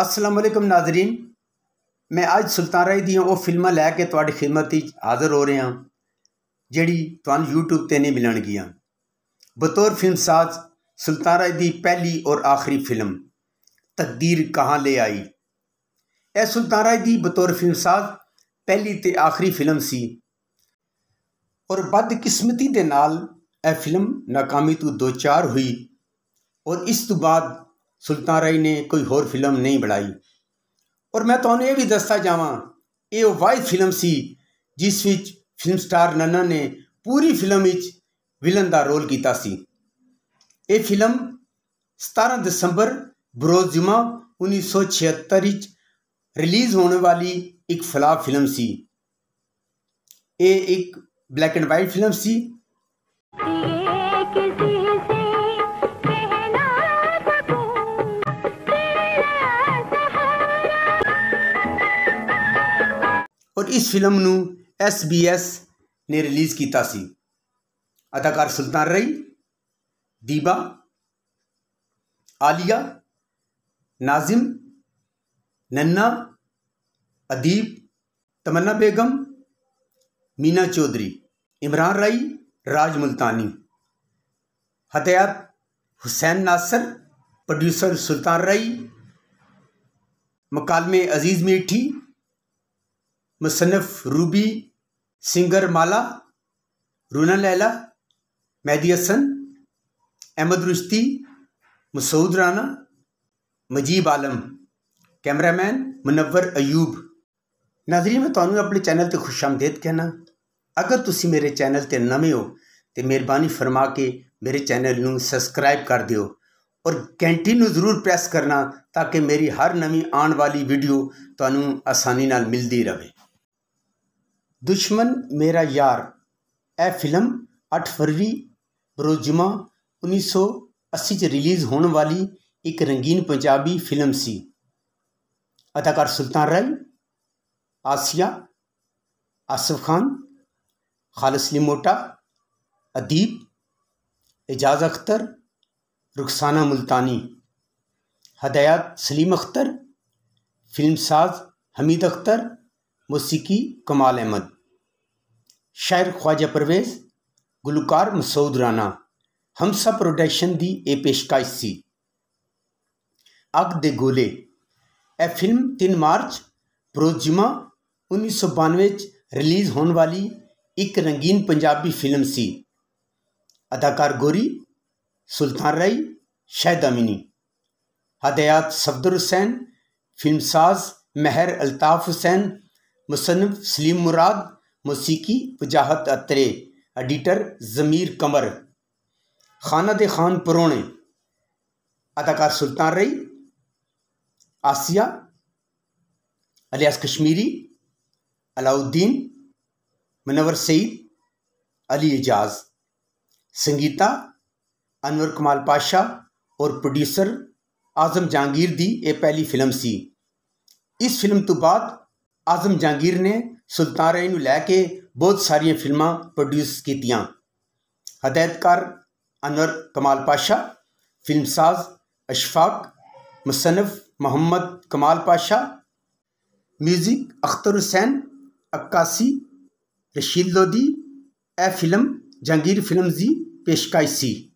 ਅਸਲਾਮੁਅਲੈਕਮ ਨਾਜ਼ਰੀਨ ਮੈਂ ਅੱਜ ਸੁਲਤਾਨ ਰਾਏ ਦੀਆਂ ਉਹ ਫਿਲਮਾਂ ਲੈ ਕੇ ਤੁਹਾਡੀ ਖਿਦਮਤ ਵਿੱਚ ਹਾਜ਼ਰ ਹੋ ਰਿਹਾ ਜਿਹੜੀ ਤੁਹਾਨੂੰ YouTube ਤੇ ਨਹੀਂ ਮਿਲਣਗੀਆਂ ਬਤੌਰ ਫਿਲਮਸਾਜ਼ ਸੁਲਤਾਨ ਰਾਏ ਦੀ ਪਹਿਲੀ ਔਰ ਆਖਰੀ ਫਿਲਮ ਤਕਦੀਰ ਕਹਾਂ ਲੈ ਆਈ ਇਹ ਸੁਲਤਾਨ ਰਾਏ ਦੀ ਬਤੌਰ ਫਿਲਮਸਾਜ਼ ਪਹਿਲੀ ਤੇ ਆਖਰੀ ਫਿਲਮ ਸੀ ਔਰ ਬਦਕਿਸਮਤੀ ਦੇ ਨਾਲ ਇਹ ਫਿਲਮ ਨਾਕਾਮੀ ਤੋਂ ਦੋ ਚਾਰ ਹੋਈ ਔਰ ਇਸ ਤੋਂ ਬਾਅਦ ਸੁਲਤਾਨ ਰਾਈ ਨੇ ਕੋਈ ਹੋਰ ਫਿਲਮ ਨਹੀਂ ਬਣਾਈ ਔਰ ਮੈਂ ਤੁਹਾਨੂੰ ਇਹ ਵੀ ਦੱਸਦਾ ਜਾਵਾਂ ਇਹ ਉਹ ਵਾਈ ਫਿਲਮ ਸੀ ਜਿਸ ਵਿੱਚ ਫਿਲਮ ਸਟਾਰ ਨੰਨਾ ਨੇ ਪੂਰੀ ਫਿਲਮ ਵਿੱਚ ਵਿਲਨ ਦਾ ਰੋਲ ਕੀਤਾ ਸੀ ਇਹ ਫਿਲਮ 17 ਦਸੰਬਰ ਬਰੋਜ਼ ਜੁਮਾ 1976 ਵਿੱਚ ਰਿਲੀਜ਼ ਹੋਣ ਵਾਲੀ ਇੱਕ ਫਲਾਪ ਫਿਲਮ ਸੀ ਇਹ ਇੱਕ ਬਲੈਕ ਐਂਡ ਵਾਈਟ ਫਿਲਮ ਸੀ इस फिल्म न एस बी एस ने रिलीज किया अदाकार सुल्तान रई दीबा आलिया नाजिम नन्ना अदीब तमन्ना बेगम मीना चौधरी इमरान रई राज मुल्तानी हदयात हुसैन नासर प्रोड्यूसर सुल्तान रई मकालमे अजीज़ मीठी ਮਸਨਫ ਰੂਬੀ ਸਿੰਗਰ ਮਾਲਾ ਰੁਨਾ ਲੈਲਾ मैदी ਅਹਿਮਦ ਰੁਸ਼ਤੀ रुश्ती ਰਾਣਾ ਮਜੀਬ ਆਲਮ ਕੈਮਰਾਮੈਨ ਮਨਵਰ ਅਯੂਬ ਨਾਜ਼ਰੀਨ ਮੈਂ ਤੁਹਾਨੂੰ ਆਪਣੇ ਚੈਨਲ ਤੇ ਆਮਦੇਦ ਕਹਿਣਾ ਅਗਰ ਤੁਸੀਂ ਮੇਰੇ ਚੈਨਲ ਤੇ ਨਵੇਂ ਹੋ ਤੇ ਮਿਹਰਬਾਨੀ ਫਰਮਾ ਕੇ ਮੇਰੇ ਚੈਨਲ ਨੂੰ ਸਬਸਕ੍ਰਾਈਬ ਕਰ ਦਿਓ ਔਰ ਘੰਟੀ ਨੂੰ ਜ਼ਰੂਰ ਪ੍ਰੈਸ ਕਰਨਾ ਤਾਂ ਕਿ ਮੇਰੀ ਹਰ ਨਵੀਂ ਆਉਣ ਵਾਲੀ ਵੀਡੀਓ ਤੁਹਾਨੂੰ ਆਸਾਨੀ ਨਾਲ ਮਿਲਦੀ ਰਹੇ दुश्मन मेरा यार ए फिल्म अठ फरवरी बरोजुमा सौ अस्सी रिलीज होने वाली एक रंगीन पंजाबी फिल्म सी अदाकार सुल्तान राय आसिया आसफ खान खालस लिमोटा अदीब एजाज अख्तर रुखसाना मुल्तानी हदयात सलीम अख्तर फिल्म साज हमीद अख्तर मौसीकी कमाल अहमद ਸ਼ਾਇਰ ਖਵਾਜਾ ਪਰਵੇਜ਼ ਗੁਲੂਕਾਰ ਮਸੂਦ ਰਾਣਾ ਹਮਸਾ ਪ੍ਰੋਡਕਸ਼ਨ ਦੀ ਇਹ ਪੇਸ਼ਕਾਸ਼ ਸੀ ਅੱਗ ਦੇ ਗੋਲੇ ਇਹ ਫਿਲਮ 3 ਮਾਰਚ ਪ੍ਰੋਜਿਮਾ 1992 ਵਿੱਚ ਰਿਲੀਜ਼ ਹੋਣ ਵਾਲੀ ਇੱਕ ਰੰਗੀਨ ਪੰਜਾਬੀ ਫਿਲਮ ਸੀ ਅਦਾਕਾਰ ਗੋਰੀ ਸੁਲਤਾਨ ਰਾਈ ਸ਼ਾਹਿਦ ਅਮੀਨੀ ਹਦਾਇਤ ਸਫਦਰ ਹੁਸੈਨ ਸਾਜ਼ ਮਹਿਰ ਅਲਤਾਫ ਹੁਸੈਨ ਮੁਸਨਫ ਸਲੀਮ ਮੁਰਾਦ मौसीकी वजाहत अत्रे एडिटर ज़मीर कमर खाना दे खान परौने अदाकार सुल्तान रई आसिया अलियास कश्मीरी अलाउद्दीन मनवर सईद अली एजाज संगीता अनवर कमाल पाशा और प्रोड्यूसर आज़म जहांगीर दी ए पहली फिल्म सी इस फिल्म तो बाद आजम जहांगीर ने सुल्तान राय लैके बहुत सारिया फिल्म प्रोड्यूस कीतिया हदायतकार अनवर कमाल पाशा फिल्मसाज अशफाक मुसनफ मोहम्मद कमाल पाशा म्यूजिक अख्तर हुसैन अक्कासी रशीद लोदी ए फिल्म जहांगीर फिल्म की पेशकश सी